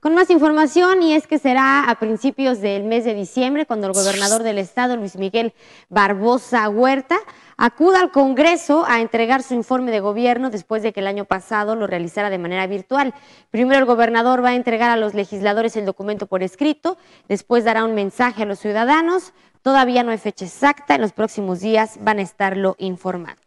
Con más información, y es que será a principios del mes de diciembre cuando el gobernador del estado, Luis Miguel Barbosa Huerta, acuda al Congreso a entregar su informe de gobierno después de que el año pasado lo realizara de manera virtual. Primero el gobernador va a entregar a los legisladores el documento por escrito, después dará un mensaje a los ciudadanos. Todavía no hay fecha exacta, en los próximos días van a estarlo informando.